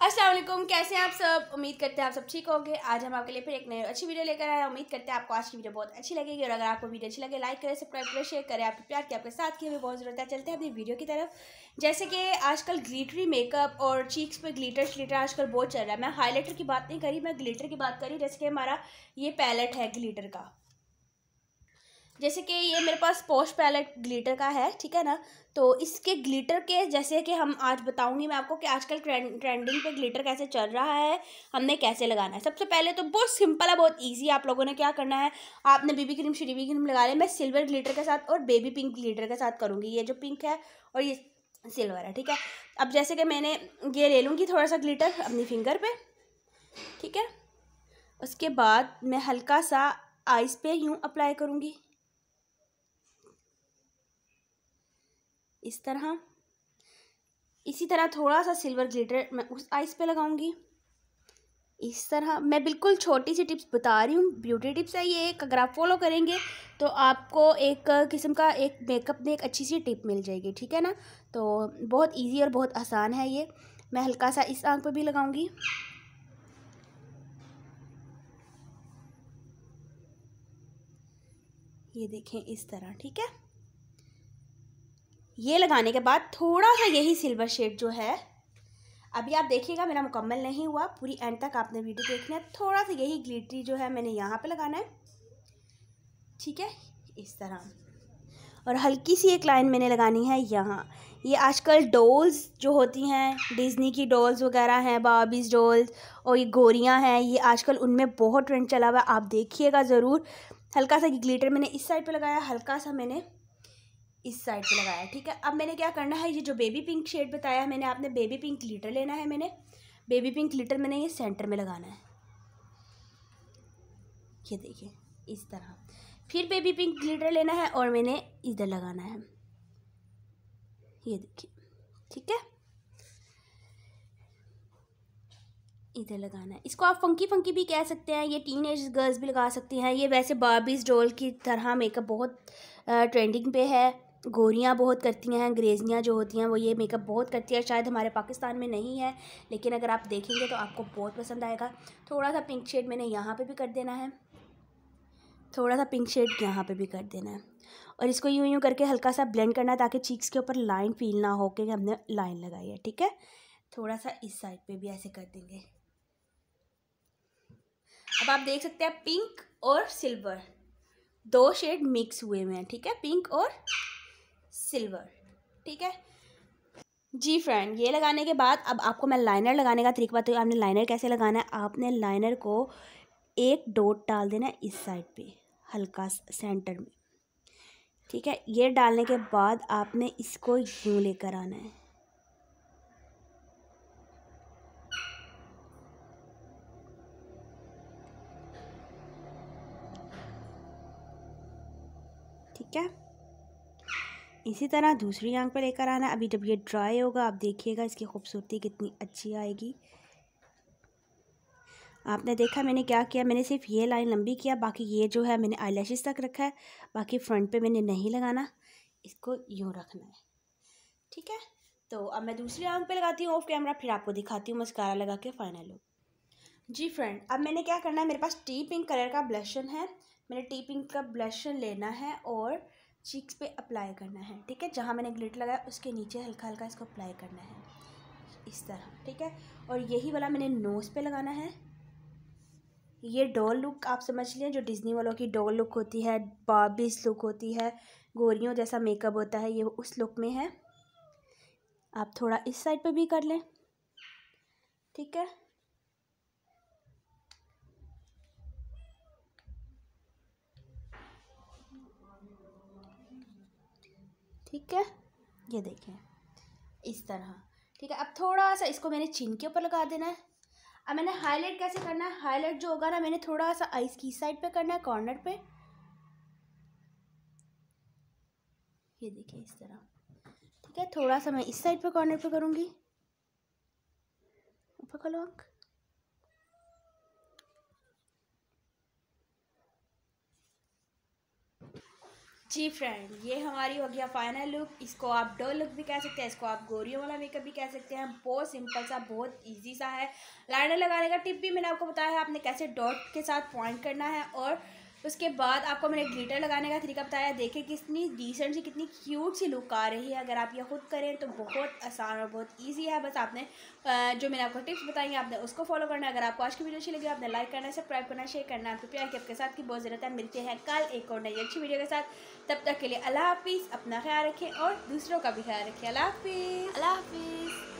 असलम कैसे हैं आप सब उम्मीद करते हैं आप सब ठीक होंगे आज हम आपके लिए फिर एक नई अच्छी वीडियो लेकर आए उम्मीद करते हैं आपको आज की वीडियो बहुत अच्छी लगेगी और अगर आपको वीडियो अच्छी लगे लाइक करें सब्सक्राइब करें शेयर करें आपके प्यार की आपके साथ की हमें बहुत ज़रूरत है चलते हैं अपनी वीडियो की तरफ जैसे कि आजकल ग्लिटरी मेकअप और चीक्स पर ग्लीटर श्लीटर आजकल बहुत चल रहा है मैं हाईलाइटर की बात नहीं करी मैं ग्लीटर की बात करी जैसे कि हमारा ये पैलेट है ग्लीटर का जैसे कि ये मेरे पास पोस्ट पैलेट ग्लिटर का है ठीक है ना तो इसके ग्लिटर के जैसे कि हम आज बताऊंगी मैं आपको कि आजकल ट्रेंड ट्रेंडिंग पे ग्लिटर कैसे चल रहा है हमने कैसे लगाना है सबसे पहले तो बहुत सिंपल है बहुत इजी आप लोगों ने क्या करना है आपने बेबी क्रीम श्रीबी क्रीम लगा लिया मैं सिल्वर ग्लीटर के साथ और बेबी पिंक ग्लीटर के साथ करूँगी ये जो पिंक है और ये सिल्वर है ठीक है अब जैसे कि मैंने ये ले लूँगी थोड़ा सा ग्लीटर अपनी फिंगर पर ठीक है उसके बाद मैं हल्का सा आइस पे यूँ अप्लाई करूँगी इस तरह इसी तरह थोड़ा सा सिल्वर ग्लिटर मैं उस आइस पे लगाऊंगी इस तरह मैं बिल्कुल छोटी सी टिप्स बता रही हूँ ब्यूटी टिप्स है ये एक अगर आप फॉलो करेंगे तो आपको एक किस्म का एक मेकअप में एक अच्छी सी टिप मिल जाएगी ठीक है ना तो बहुत इजी और बहुत आसान है ये मैं हल्का सा इस आँख पर भी लगाऊंगी ये देखें इस तरह ठीक है ये लगाने के बाद थोड़ा सा यही सिल्वर शेड जो है अभी आप देखिएगा मेरा मुकम्मल नहीं हुआ पूरी एंड तक आपने वीडियो देखना है थोड़ा सा यही ग्लिटरी जो है मैंने यहाँ पे लगाना है ठीक है इस तरह और हल्की सी एक लाइन मैंने लगानी है यहाँ ये आजकल डोल्स जो होती हैं डिज़नी की डोल्स वगैरह हैं बाबीज़ डोल्स और ये गोरियाँ हैं ये आजकल उनमें बहुत ट्रेंड चला हुआ है आप देखिएगा ज़रूर हल्का सा ग्लीटर मैंने इस साइड पर लगाया हल्का सा मैंने इस साइड पे लगाया ठीक है अब मैंने क्या करना है ये जो बेबी पिंक शेड बताया है मैंने आपने बेबी पिंक लीटर लेना है मैंने बेबी पिंक लीटर मैंने ये सेंटर में लगाना है ये देखिए इस तरह फिर बेबी पिंक लीटर लेना है और मैंने इधर लगाना है ये देखिए ठीक है इधर लगाना है इसको आप फंकी फंकी भी कह सकते हैं ये टीन एज गर्ल्स भी लगा सकती हैं ये वैसे बाबीज डोल की तरह मेकअप बहुत ट्रेंडिंग पे है गोरियाँ बहुत करती हैं अंग्रेज़ियाँ जो होती हैं वो ये मेकअप बहुत करती हैं शायद हमारे पाकिस्तान में नहीं है लेकिन अगर आप देखेंगे तो आपको बहुत पसंद आएगा थोड़ा सा पिंक शेड मैंने यहाँ पे भी कर देना है थोड़ा सा पिंक शेड यहाँ पे भी कर देना है और इसको यूँ यूँ करके हल्का सा ब्लेंड करना है ताकि चीक्स के ऊपर लाइन फील ना हो कि हमने लाइन लगाई है ठीक है थोड़ा सा इस साइड पर भी ऐसे कर देंगे अब आप देख सकते हैं पिंक और सिल्वर दो शेड मिक्स हुए हुए हैं ठीक है पिंक और सिल्वर ठीक है जी फ्रेंड ये लगाने के बाद अब आपको मैं लाइनर लगाने का तरीका बताऊँ आपने लाइनर कैसे लगाना है आपने लाइनर को एक डोट डाल देना है इस साइड पे हल्का सेंटर में ठीक है ये डालने के बाद आपने इसको यूँ लेकर आना है ठीक है इसी तरह दूसरी आंख पर लेकर आना अभी जब ये ड्राई होगा आप देखिएगा इसकी खूबसूरती कितनी अच्छी आएगी आपने देखा मैंने क्या किया मैंने सिर्फ ये लाइन लंबी किया बाकी ये जो है मैंने आई तक रखा है बाकी फ्रंट पे मैंने नहीं लगाना इसको यूँ रखना है ठीक है तो अब मैं दूसरी आंख पे लगाती हूँ ऑफ कैमरा फिर आपको दिखाती हूँ मस्कारा लगा के फाइनल लुक जी फ्रेंड अब मैंने क्या करना है मेरे पास टी पिंक कलर का ब्लशन है मैंने टी पिंक का ब्लशन लेना है और चीक्स पे अप्लाई करना है ठीक है जहाँ मैंने ग्लिटर लगाया उसके नीचे हल्का हल्का इसको अप्लाई करना है इस तरह ठीक है और यही वाला मैंने नोज़ पे लगाना है ये डॉल लुक आप समझ लें जो डिज़नी वालों की डॉल लुक होती है बाबिस लुक होती है गोरियों जैसा मेकअप होता है ये उस लुक में है आप थोड़ा इस साइड पर भी कर लें ठीक है ठीक है ये देखें इस तरह ठीक है अब थोड़ा सा इसको मैंने चिन के ऊपर लगा देना है अब मैंने हाईलाइट कैसे करना है हाईलाइट जो होगा ना मैंने थोड़ा सा आइस की साइड पे करना है कॉर्नर पे ये देखिए इस तरह ठीक है थोड़ा सा मैं इस साइड पे कॉर्नर पे करूँगी ऊपर खोलो आँख जी फ्रेंड ये हमारी हो गया फाइनल लुक इसको आप डो लुक भी कह सकते हैं इसको आप गोरियों वाला मेकअप भी कह सकते हैं बहुत सिंपल सा बहुत इजी सा है लाइनर लगाने का टिप भी मैंने आपको बताया है आपने कैसे डॉट के साथ पॉइंट करना है और उसके बाद आपको मैंने ग्लिटर लगाने का तरीका बताया देखें कितनी डिसेंट सी कितनी क्यूट सी लुक आ रही है अगर आप ये खुद करें तो बहुत आसान और बहुत ईजी है बस आपने जो मैंने आपको टिप्स बताई आपने उसको फॉलो करना अगर आपको आज की वीडियो अच्छी लगी आपने लाइक करना सब्सक्राइब करना शेयर करना आपके प्यार की आपके साथ की बहुत ज़रूरत है मिलते हैं कल एक और नई अच्छी वीडियो के साथ तब तक के लिए अल्लाह हाफिज़ अपना ख्याल रखें और दूसरों का भी ख्याल रखें अल्लाह हाफिज़ अल्लाह हाफिज़